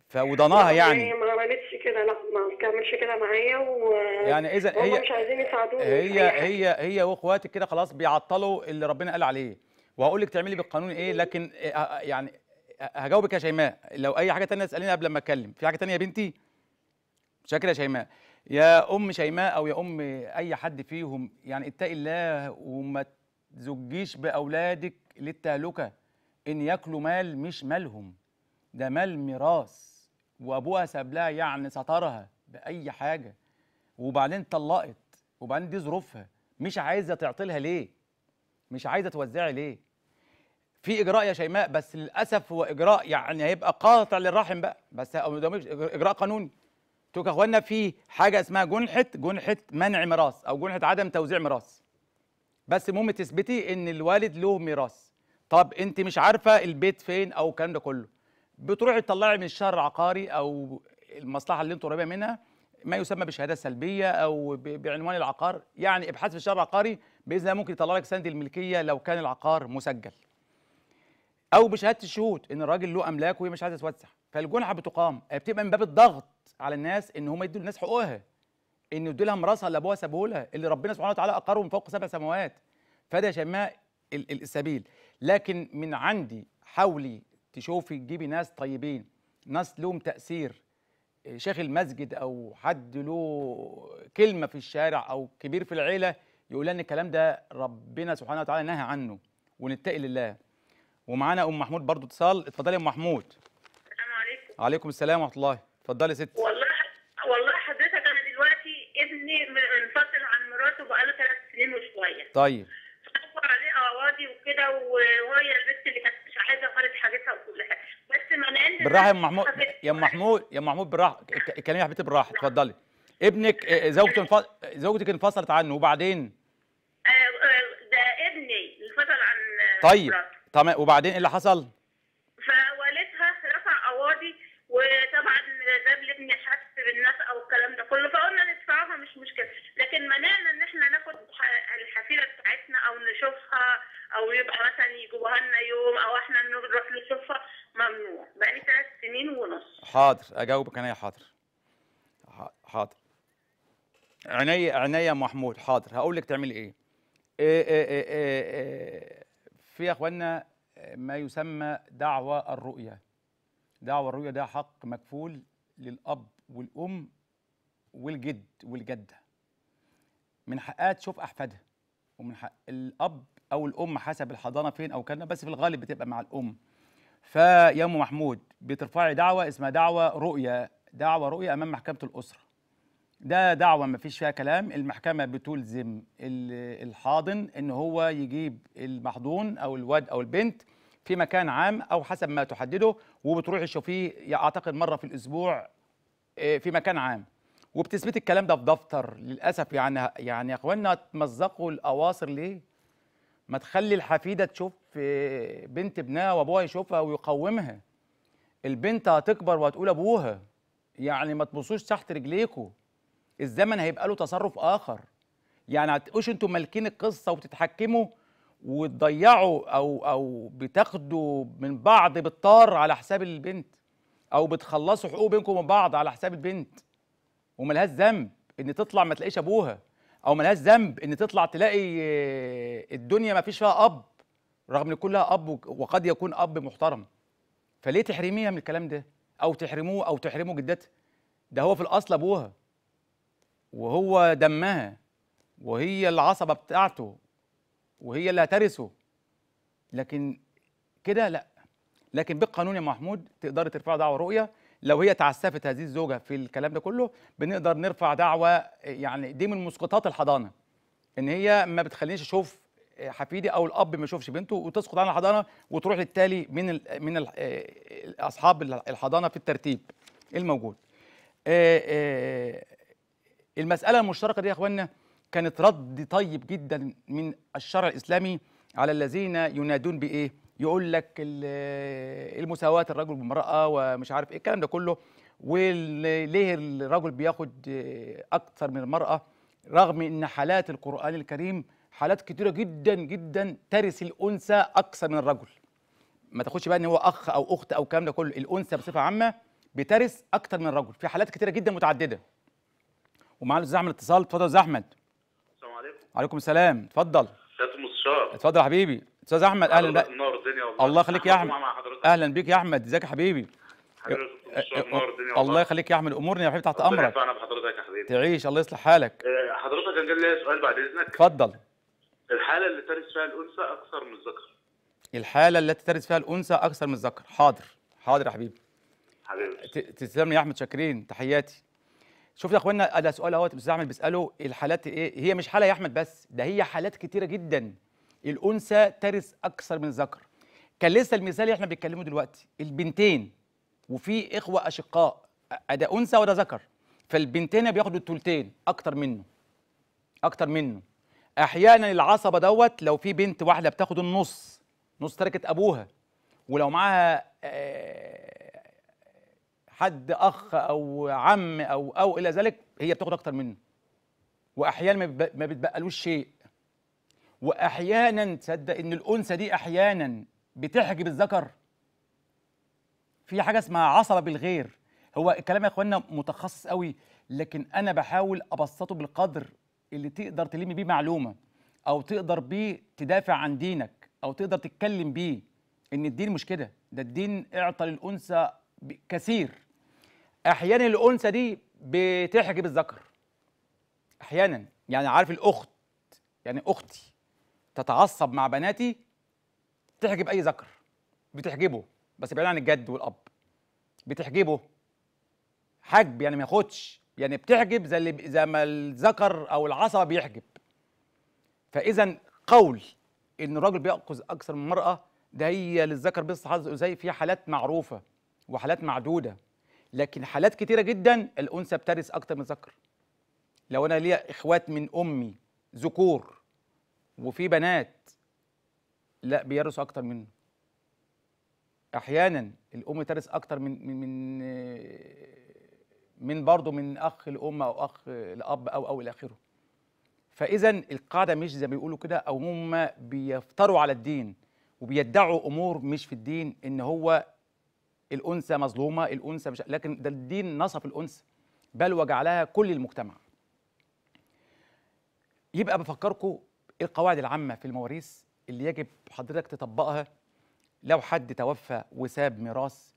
فوضناها يعني ما عملتش كده لا ما بتعملش كده معايا و يعني اذا هي مش عايزين يساعدوني هي هي هي واخواتك كده خلاص بيعطلوا اللي ربنا قال عليه وهقول لك تعملي بالقانون ايه لكن آه، آه، يعني هجاوبك يا شيماء لو اي حاجه ثانيه اساليني قبل ما اتكلم في حاجه ثانيه يا بنتي شكرا يا شيماء يا ام شيماء او يا ام اي حد فيهم يعني اتقي الله وما تزجيش باولادك للتهلكه ان ياكلوا مال مش مالهم ده مال ميراث وابوها ساب لها يعني سترها باي حاجه وبعدين اتطلقت وبعدين دي ظروفها مش عايزه تعطي لها ليه مش عايزه توزعي ليه في اجراء يا شيماء بس للاسف هو اجراء يعني هيبقى قاطع للرحم بقى بس اجراء قانوني تقول يا اخوانا في حاجه اسمها جنحه جنحه منع ميراث او جنحه عدم توزيع ميراث بس المهم تثبتي ان الوالد له ميراث طب انت مش عارفه البيت فين او الكلام ده كله بتروحي تطلعي من الشهر العقاري او المصلحه اللي انتوا قريبه منها ما يسمى بشهاده سلبيه او بعنوان العقار يعني ابحاث في الشهر العقاري باذن الله ممكن يطلع لك سند الملكيه لو كان العقار مسجل او بشهاده الشهود ان الراجل له املاك وهي مش عايزه تتوسع فالجنحه بتقام بتبقى من باب الضغط على الناس ان هم يدوا الناس حقوقها ان يدوا لها مراسها اللي ابوها سابه لها اللي ربنا سبحانه وتعالى اقره من فوق سبع سماوات فده يسماه السبيل لكن من عندي حاولي تشوفي تجيبي ناس طيبين ناس لهم تأثير شيخ المسجد أو حد له كلمة في الشارع أو كبير في العيلة يقول لنا الكلام ده ربنا سبحانه وتعالى نهى عنه ونتقي لله ومعانا أم محمود برضو اتصال اتفضلي يا أم محمود السلام عليكم عليكم السلام ورحمة الله اتفضلي يا ستي والله والله حضرتك أنا دلوقتي ابني منفصل عن مراته بقاله ثلاث سنين وشوية طيب بالراحه يا ام محمود يا ام محمود يا ام محمود بالراحه اتكلمي يا حبيبتي بالراحه اتفضلي ابنك آه، آه، زوجته انف... زوجتك انفصلت عنه وبعدين آه، ده ابني انفصل عن طيب تمام وبعدين ايه اللي حصل؟ فوالدها رفع قواضي وطبعا ده لابني حاسس بالناس او الكلام ده كله فقلنا ندفعها مش مشكله لكن منعنا ان احنا ناخد الحفيده بتاعتنا او نشوفها او يبقى مثلا يجيبوها لنا يوم او احنا نروح نشوفها ممنوع بقى لي ثلاث سنين ونص حاضر اجاوبك انا إيه؟ يا حاضر حاضر عينيا عينيا محمود حاضر هقول لك تعملي ايه إيه, إيه, إيه, إيه, إيه-, إيه. في يا اخوانا ما يسمى دعوى الرؤيه دعوى الرؤيه ده حق مكفول للاب والام والجد والجده من حقها تشوف احفادها ومن حق الاب او الام حسب الحضانه فين او كان بس في الغالب بتبقى مع الام فيا ام محمود بترفعي دعوه اسمها دعوه رؤيه دعوه رؤيه امام محكمه الاسره ده دعوه ما فيش فيها كلام المحكمه بتلزم الحاضن ان هو يجيب المحضون او الواد او البنت في مكان عام او حسب ما تحدده وبتروحي تشوفيه اعتقد مره في الاسبوع آه، في مكان عام وبتثبت الكلام ده في دفتر للاسف يعني يعني يا اخوانا تمزقوا الاواصر ليه؟ ما تخلي الحفيده تشوف آه، بنت ابنها وابوها يشوفها ويقومها البنت هتكبر وهتقول ابوها يعني ما تبصوش تحت رجليكوا الزمن هيبقى له تصرف اخر يعني هتقوش انتوا مالكين القصه وبتتحكموا وتضيعوا او او بتاخدوا من بعض بالطار على حساب البنت او بتخلصوا حقوق بينكم وبين بعض على حساب البنت وملهاش ذنب ان تطلع ما تلاقيش ابوها او ملهاش ذنب ان تطلع تلاقي آه، الدنيا ما فيش فيها اب رغم ان كلها اب وقد يكون اب محترم فليه تحرميها من الكلام ده او تحرموه او تحرموا جدتها ده هو في الاصل ابوها وهو دمها وهي العصبه بتاعته وهي اللي هترثه لكن كده لا لكن بالقانون يا محمود تقدري ترفعي دعوه رؤيه لو هي تعسفت هذه الزوجه في الكلام ده كله بنقدر نرفع دعوه يعني دي من مسقطات الحضانه ان هي ما بتخلينيش اشوف حفيدي او الاب ما يشوفش بنته وتسقط عن الحضانه وتروح للتالي من الـ من الـ اصحاب الحضانه في الترتيب إيه الموجود. المساله المشتركه دي يا اخواننا كانت رد طيب جدا من الشرع الاسلامي على الذين ينادون بايه؟ يقول لك إيه المساواه الرجل والمراه ومش عارف ايه الكلام ده كله وليه الرجل بياخد اكثر من المراه رغم ان حالات القران الكريم حالات كتيره جدا جدا ترث الانثى اكثر من الرجل ما تاخدش بقى ان هو اخ او اخت او الكلام ده كله الانثى بصفه عامه بترث أكثر من الرجل في حالات كتيره جدا متعدده ومعانا الاستاذ احمد اتصال اتفضل يا احمد السلام عليكم وعليكم السلام اتفضل سياده المستشار اتفضل يا حبيبي استاذ احمد اهلا بك نور الدنيا والله الله يخليك يا احمد اهلا بيك يا احمد ازيك يا حبيبي أه، أه، الله يخليك يا احمد امورني يا حبيبي تحت امرك انا بحضرتك يا حبيبي تعيش الله يصلح حالك أه، حضرتك كان لي سؤال بعد اذنك اتفضل الحاله اللي ترث فيها الانثى اكثر من الذكر الحاله التي ترث فيها الانثى اكثر من الذكر حاضر حاضر يا حبيبي حبيبي تسلم يا احمد شاكرين تحياتي شوف يا اخوانا ده سؤال اهوت استاذ احمد بيساله الحالات ايه هي مش حاله يا احمد بس ده هي حالات كتيره جدا الانثى ترث اكثر من الذكر كان لسه المثال اللي احنا بنتكلمه دلوقتي البنتين وفي اخوه اشقاء ده انثى وده ذكر فالبنتين بياخدوا الثلثين اكتر منه اكتر منه احيانا العصبه دوت لو في بنت واحده بتاخد النص نص تركت ابوها ولو معاها حد اخ او عم او او الى ذلك هي بتاخد اكتر منه واحيانا ما بتبقالوش شيء واحيانا تصدق ان الانثى دي احيانا بتحجب الذكر في حاجه اسمها عصبه بالغير هو الكلام يا اخوانا متخصص قوي لكن انا بحاول ابسطه بالقدر اللي تقدر تلم بيه معلومه او تقدر بيه تدافع عن دينك او تقدر تتكلم بيه ان الدين مش كده ده الدين اعطى للانثى كثير احيانا الانثى دي بتحجب الذكر احيانا يعني عارف الاخت يعني اختي تتعصب مع بناتي تحجب اي ذكر بتحجبه بس بعيد عن الجد والاب بتحجبه حجب يعني ما ياخدش يعني بتحجب زي اللي زي ما الذكر او العصب بيحجب فاذا قول ان الراجل بيأخذ اكثر من المراه ده هي للذكر بس حظ زي في حالات معروفه وحالات معدوده لكن حالات كتيره جدا الانثى بترث اكتر من الذكر لو انا ليا اخوات من امي ذكور وفي بنات لا بيرثوا اكتر منه احيانا الام ترث اكتر من من من من برضه من اخ الام او اخ الاب او او الى اخره فاذا القاعده مش زي ما بيقولوا كده او هم بيفتروا على الدين وبيدعوا امور مش في الدين ان هو الانثى مظلومه الانثى مش لكن ده الدين نصف الانثى بل وجعلها كل المجتمع يبقى بفكركم ايه القواعد العامه في المواريث اللي يجب حضرتك تطبقها لو حد توفى وساب ميراث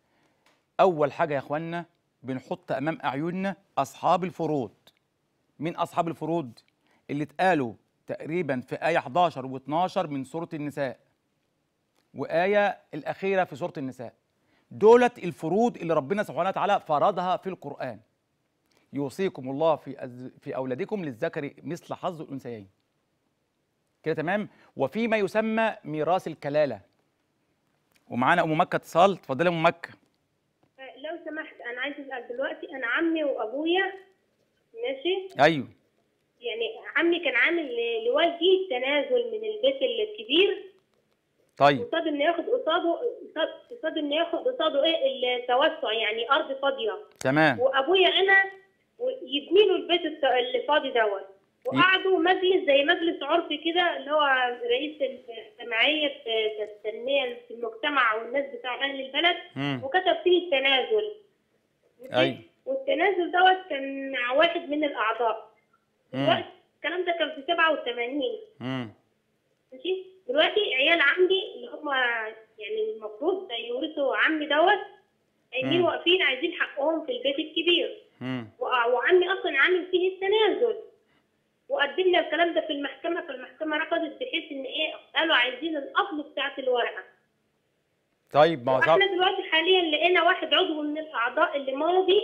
اول حاجه يا اخوانا بنحط امام اعيننا اصحاب الفروض مين اصحاب الفروض اللي اتقالوا تقريبا في ايه 11 و12 من سوره النساء وايه الاخيره في سوره النساء دولت الفروض اللي ربنا سبحانه وتعالى فرضها في القران يوصيكم الله في في اولادكم للذكر مثل حظ الانثيين كده تمام وفي ما يسمى ميراث الكلاله ومعانا ام مكه اتصال اتفضلي ام مكه آه، لو سمحت انا عايز اسال دلوقتي انا عمي وابويا ماشي ايوه يعني عمي كان عامل لوالدي تنازل من البيت الكبير طيب قصاد انه ياخد قصاده قصاد انه ياخد قصاده ايه التوسع يعني ارض فاضيه تمام وابويا انا يبني له البيت اللي فاضي دوت وقعدوا مجلس زي مجلس عرفي كده اللي هو رئيس الجمعيه التنميه في المجتمع والناس بتاع اهل البلد وكتب فيه التنازل ايوه والتنازل دوت كان مع واحد من الاعضاء الكلام ده كان في 87 امم ماشي دلوقتي عيال عمي اللي هم يعني المفروض يورثوا عمي دوت قاعدين واقفين عايزين حقهم في البيت الكبير امم وعمي اصلا عامل فيه التنازل وقدمنا الكلام ده في المحكمه فالمحكمه رفضت بحيث ان ايه قالوا عايزين الاصل بتاعه الورقه طيب ما هو احنا دلوقتي حاليا لقينا واحد عضو من الاعضاء اللي ماضي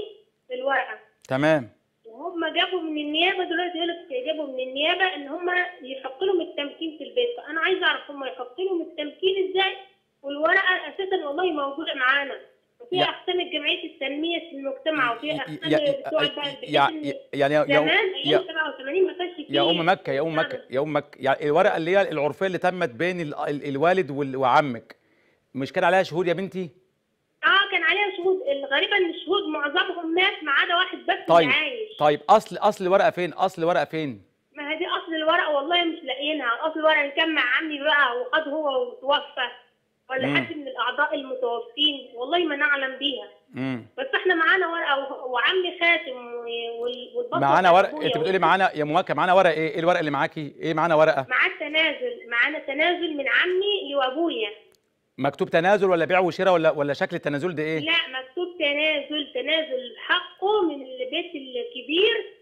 الورقه تمام وهم جابوا من النيابه دلوقتي لك جابوا من النيابه ان هم يحق لهم التمكين في البيت فانا عايزه اعرف هم يحق لهم التمكين ازاي والورقه اساسا والله موجوده معانا وفي اقسام الجمعيه التنميه في المجتمع وفي اقسام بتوع يعني يعني يا زمان ايام 87 ما كانش فيه يا ام مكه يا ام مكه يا ام مكه يعني الورقه اللي هي العرفيه اللي تمت بين الوالد وعمك مش كان عليها شهود يا بنتي؟ اه كان عليها شهود الغريبه ان الشهود معظمهم مات ما عدا واحد بس طيب عايش طيب اصل اصل الورقه فين؟ اصل الورقه فين؟ ما هي دي اصل الورقه والله مش لاقيينها اصل الورقه كان مع عمي بقى وخد هو وتوفى ولا حد من الاعضاء المتوفين والله ما نعلم بيها مم. بس احنا معانا ورقه وعمي خاتم والبطل معانا ورقه انت بتقولي معانا يا مواكه معانا ورقه ايه ايه الورقه اللي معاكي ايه معانا ورقه معاك تنازل معانا تنازل من عمي لابويا مكتوب تنازل ولا بيع وشراء ولا ولا شكل التنازل ده ايه لا مكتوب تنازل تنازل حقه من البيت الكبير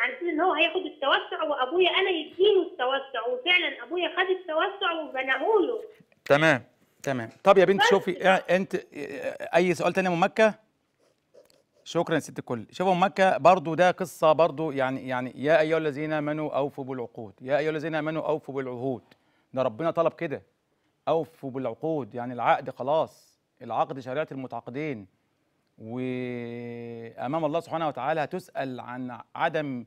عارفين ان هو هياخد التوسع وابويا انا يديله التوسع وفعلا ابويا خد التوسع وبناهوله تمام تمام طب يا بنت شوفي انت اي سؤال تاني ام مكه شكرا يا ست الكل شوفي ام مكه برضو ده قصه برضو يعني يعني يا ايها الذين امنوا اوفوا بالعقود يا ايها الذين امنوا اوفوا بالعهود ده ربنا طلب كده اوفوا بالعقود يعني العقد خلاص العقد شريعه المتعاقدين وامام الله سبحانه وتعالى هتسال عن عدم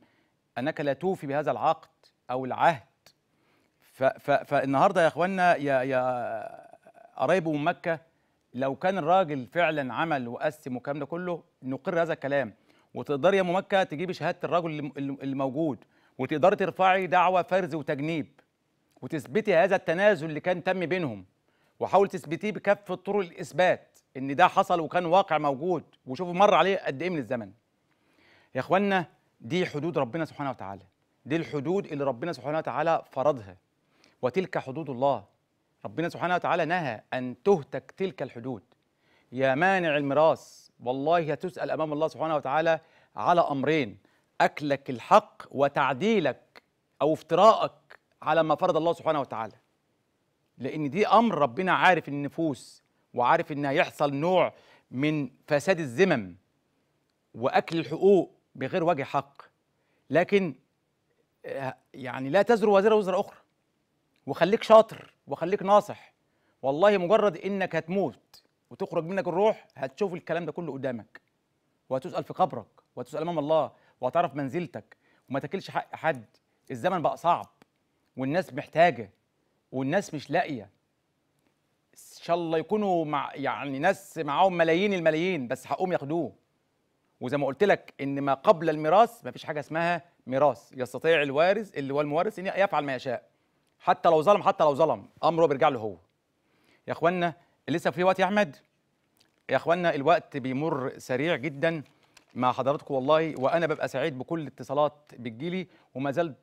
انك لا توفي بهذا العقد او العهد فالنهارده يا اخوانا يا يا قرايبه من مكه لو كان الراجل فعلا عمل وقسم والكلام ده كله نقر هذا الكلام وتقدر يا ام مكه تجيبي شهاده الرجل اللي موجود وتقدري ترفعي دعوه فرز وتجنيب وتثبتي هذا التنازل اللي كان تم بينهم وحاول تثبتيه بكافه طرق الاثبات ان ده حصل وكان واقع موجود وشوفوا مر عليه قد ايه من الزمن يا اخوانا دي حدود ربنا سبحانه وتعالى دي الحدود اللي ربنا سبحانه وتعالى فرضها وتلك حدود الله ربنا سبحانه وتعالى نهى أن تهتك تلك الحدود يا مانع الميراث والله هتسأل أمام الله سبحانه وتعالى على أمرين أكلك الحق وتعديلك أو افتراءك على ما فرض الله سبحانه وتعالى لأن دي أمر ربنا عارف النفوس وعارف إن هيحصل نوع من فساد الذمم وأكل الحقوق بغير وجه حق لكن آه، يعني لا تزر وزر وزر أخرى وخليك شاطر وخليك ناصح والله مجرد انك هتموت وتخرج منك الروح هتشوف الكلام ده كله قدامك وهتسال في قبرك وهتسال امام الله وهتعرف منزلتك وما تاكلش حق حد الزمن بقى صعب والناس محتاجه والناس مش لاقيه ان شاء الله يكونوا مع يعني ناس معاهم ملايين الملايين بس حقهم ياخدوه وزي ما قلت لك ان ما قبل الميراث ما فيش حاجه اسمها ميراث يستطيع الوارث اللي هو المورث ان يفعل ما يشاء حتى لو ظلم حتى لو ظلم امره بيرجع له هو يا اخوانا لسه في وقت يا احمد يا اخوانا الوقت بيمر سريع جدا مع حضراتكم والله وانا ببقى سعيد بكل اتصالات بتجيلي وما زلت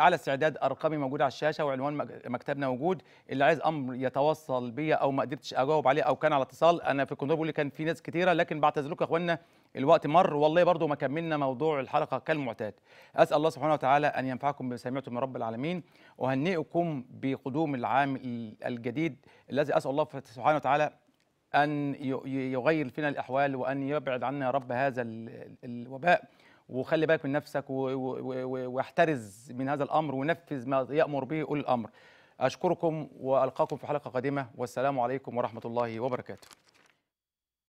اعلى استعداد ارقامي موجود على الشاشه وعنوان مكتبنا موجود اللي عايز امر يتوصل بيا او ما قدرتش اجاوب عليه او كان على اتصال انا في الكنترول بقول لي كان في ناس كتيره لكن بعتذر لكم يا اخوانا الوقت مر والله برضو ما كملنا موضوع الحلقه كالمعتاد اسال الله سبحانه وتعالى ان ينفعكم سمعتم من رب العالمين وهنئكم بقدوم العام الجديد الذي اسال الله سبحانه وتعالى ان يغير فينا الاحوال وان يبعد عنا يا رب هذا الوباء وخلي بالك من نفسك واحترز من هذا الامر ونفذ ما يامر به اولي الامر اشكركم والقاكم في حلقه قادمه والسلام عليكم ورحمه الله وبركاته